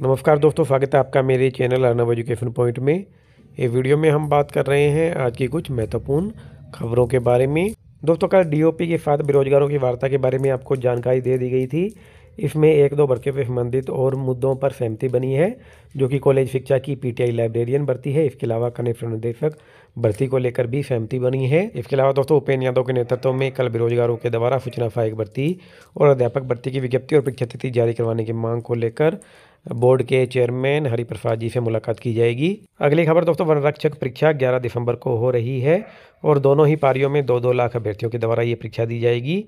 नमस्कार दोस्तों स्वागत है आपका मेरे चैनल अर्नब एजुकेशन पॉइंट में ये वीडियो में हम बात कर रहे हैं आज की कुछ महत्वपूर्ण खबरों के बारे में दोस्तों कल डीओपी के साथ बेरोजगारों की वार्ता के बारे में आपको जानकारी दे दी गई थी इसमें एक दो भर्ती से संबंधित और मुद्दों पर सहमति बनी है जो कि कॉलेज शिक्षा की पीटीआई लाइब्रेरियन भर्ती है इसके अलावा कनेक्शन निदेशक भर्ती को लेकर भी सहमति बनी है इसके अलावा दोस्तों उपेन्द्र यादव के नेतृत्व में कल बेरोजगारों के द्वारा सूचना सहायक भर्ती और अध्यापक भर्ती की विज्ञप्ति और परीक्षा तिथि जारी करवाने की मांग को लेकर बोर्ड के चेयरमैन हरिप्रसाद जी से मुलाकात की जाएगी अगली खबर दोस्तों वन रक्षक परीक्षा 11 दिसंबर को हो रही है और दोनों ही पारियों में दो दो लाख अभ्यर्थियों के द्वारा ये परीक्षा दी जाएगी